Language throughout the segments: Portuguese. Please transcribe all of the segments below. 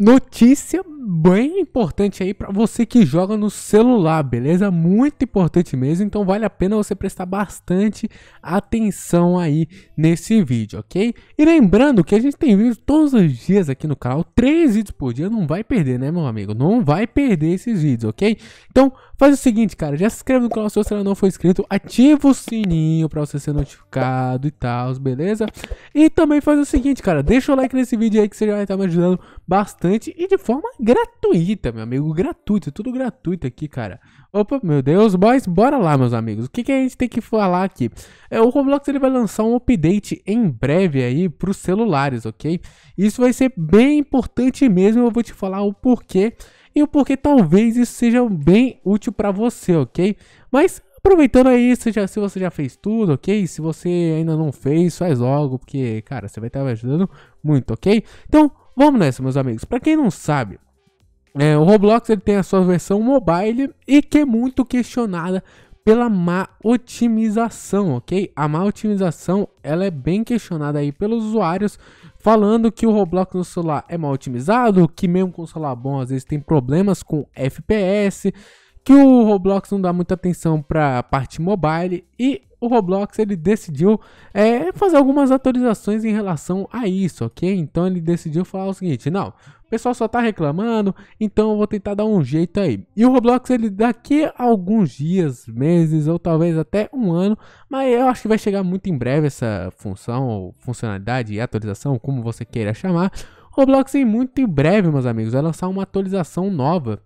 notícia bem importante aí para você que joga no celular, beleza? Muito importante mesmo, então vale a pena você prestar bastante atenção aí nesse vídeo, ok? E lembrando que a gente tem vídeos todos os dias aqui no canal, três vídeos por dia, não vai perder, né, meu amigo? Não vai perder esses vídeos, ok? Então, Faz o seguinte, cara, já se inscreve no canal se você ainda não for inscrito, ativa o sininho pra você ser notificado e tal, beleza? E também faz o seguinte, cara, deixa o like nesse vídeo aí que você já vai tá estar me ajudando bastante e de forma gratuita, meu amigo, gratuito, tudo gratuito aqui, cara. Opa, meu Deus, boys, bora lá, meus amigos. O que, que a gente tem que falar aqui? É, o Roblox ele vai lançar um update em breve aí para os celulares, ok? Isso vai ser bem importante mesmo, eu vou te falar o porquê e o porquê talvez isso seja bem útil para você, ok? Mas aproveitando aí, se, já, se você já fez tudo, ok? Se você ainda não fez, faz logo, porque, cara, você vai estar me ajudando muito, ok? Então, vamos nessa, meus amigos. Para quem não sabe, é, o Roblox ele tem a sua versão mobile e que é muito questionada pela má otimização, ok? A má otimização ela é bem questionada aí pelos usuários, falando que o Roblox no celular é mal otimizado, que mesmo com o celular bom às vezes tem problemas com FPS, que o Roblox não dá muita atenção para a parte mobile e o Roblox ele decidiu é, fazer algumas atualizações em relação a isso, ok? Então ele decidiu falar o seguinte, não, o pessoal só tá reclamando, então eu vou tentar dar um jeito aí. E o Roblox ele daqui a alguns dias, meses ou talvez até um ano, mas eu acho que vai chegar muito em breve essa função, ou funcionalidade, atualização, como você queira chamar. O Roblox em muito em breve, meus amigos, vai lançar uma atualização nova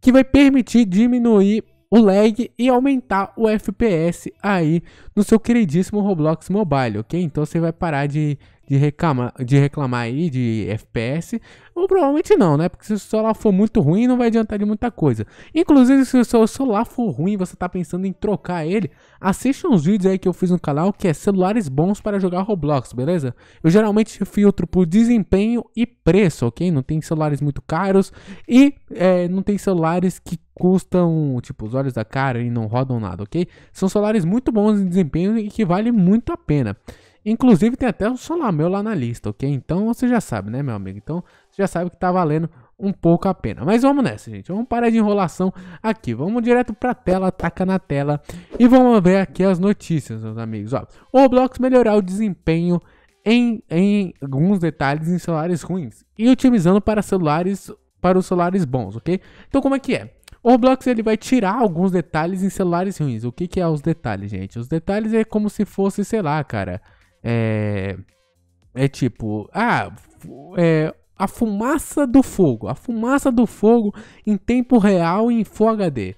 que vai permitir diminuir o lag e aumentar o FPS aí no seu queridíssimo Roblox Mobile, ok? Então você vai parar de de reclamar, de reclamar aí de FPS, ou provavelmente não, né? Porque se o celular for muito ruim, não vai adiantar de muita coisa. Inclusive, se o seu celular for ruim e você tá pensando em trocar ele, assista uns vídeos aí que eu fiz no canal que é celulares bons para jogar Roblox, beleza? Eu geralmente filtro por desempenho e preço, ok? Não tem celulares muito caros e é, não tem celulares que custam, tipo, os olhos da cara e não rodam nada, ok? São celulares muito bons em desempenho e que vale muito a pena. Inclusive tem até um Solameu meu lá na lista, ok? Então você já sabe, né, meu amigo? Então você já sabe que tá valendo um pouco a pena. Mas vamos nessa, gente. Vamos parar de enrolação aqui. Vamos direto para tela, taca na tela e vamos ver aqui as notícias, meus amigos. Ó, o Roblox melhorar o desempenho em, em alguns detalhes em celulares ruins e otimizando para celulares para os celulares bons, ok? Então como é que é? O Roblox ele vai tirar alguns detalhes em celulares ruins. O que que é os detalhes, gente? Os detalhes é como se fosse, sei lá, cara é, é tipo, ah, é, a fumaça do fogo, a fumaça do fogo em tempo real em Full HD.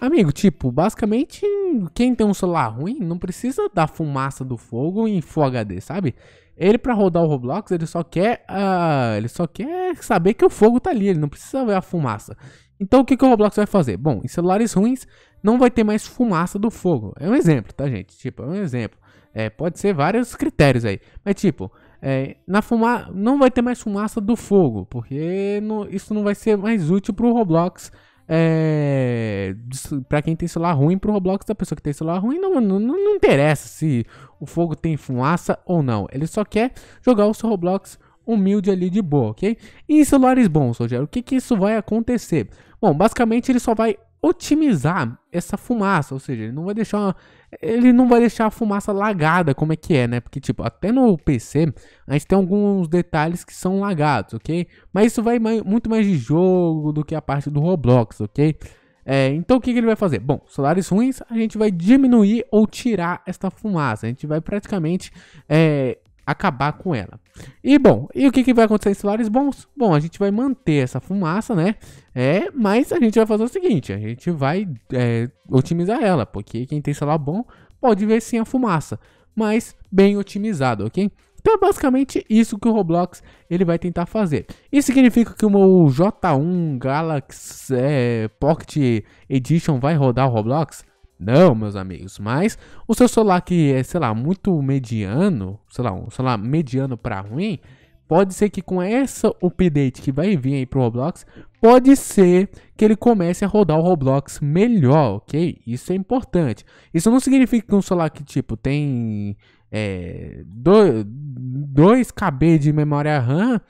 Amigo, tipo, basicamente, quem tem um celular ruim não precisa da fumaça do fogo em Full HD, sabe? Ele para rodar o Roblox, ele só quer, uh, ele só quer saber que o fogo tá ali, ele não precisa ver a fumaça. Então o que, que o Roblox vai fazer? Bom, em celulares ruins não vai ter mais fumaça do fogo. É um exemplo, tá, gente? Tipo, é um exemplo. É, pode ser vários critérios aí. Mas tipo, é, na fumar não vai ter mais fumaça do fogo, porque não, isso não vai ser mais útil para o Roblox. É, para quem tem celular ruim, para o Roblox da pessoa que tem celular ruim, não, não, não, interessa se o fogo tem fumaça ou não. Ele só quer jogar o seu Roblox humilde ali de boa, ok? E celulares bons, Rogério, o que, que isso vai acontecer? Bom, basicamente ele só vai otimizar essa fumaça, ou seja, ele não vai deixar uma, ele não vai deixar a fumaça lagada como é que é, né? Porque tipo, até no PC a gente tem alguns detalhes que são lagados, OK? Mas isso vai mais, muito mais de jogo do que a parte do Roblox, OK? É, então o que, que, ele vai fazer? Bom, solares ruins a gente vai diminuir ou tirar esta fumaça. A gente vai praticamente é, acabar com ela. E bom, e o que, que vai acontecer em celulares bons? Bom, a gente vai manter essa fumaça, né? É, mas a gente vai fazer o seguinte: a gente vai é, otimizar ela, porque quem tem celular bom pode ver sim a fumaça, mas bem otimizado, ok? Então é basicamente isso que o Roblox ele vai tentar fazer. Isso significa que o meu J1 Galaxy é, Pocket Edition vai rodar o Roblox? Não, meus amigos, mas o seu celular que é, sei lá, muito mediano, sei lá, um celular mediano para ruim, pode ser que com essa update que vai vir aí pro Roblox, pode ser que ele comece a rodar o Roblox melhor, ok? Isso é importante. Isso não significa que um celular que, tipo, tem é, 2KB de memória RAM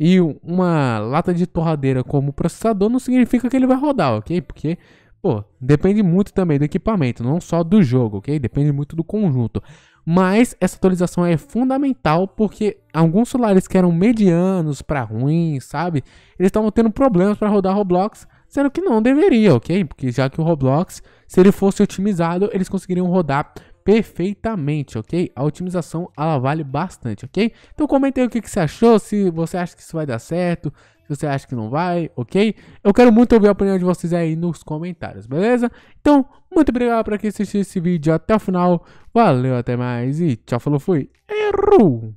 e uma lata de torradeira como processador, não significa que ele vai rodar, ok? Porque Pô, depende muito também do equipamento, não só do jogo, ok? Depende muito do conjunto. Mas essa atualização é fundamental porque alguns celulares que eram medianos para ruins, sabe? Eles estavam tendo problemas para rodar Roblox, sendo que não deveria, ok? Porque já que o Roblox, se ele fosse otimizado, eles conseguiriam rodar perfeitamente, ok? A otimização ela vale bastante, ok? Então comenta aí o que, que você achou, se você acha que isso vai dar certo, se você acha que não vai, ok? Eu quero muito ouvir a opinião de vocês aí nos comentários, beleza? Então, muito obrigado por quem assistiu esse vídeo até o final. Valeu, até mais e tchau, falou, fui. Errou!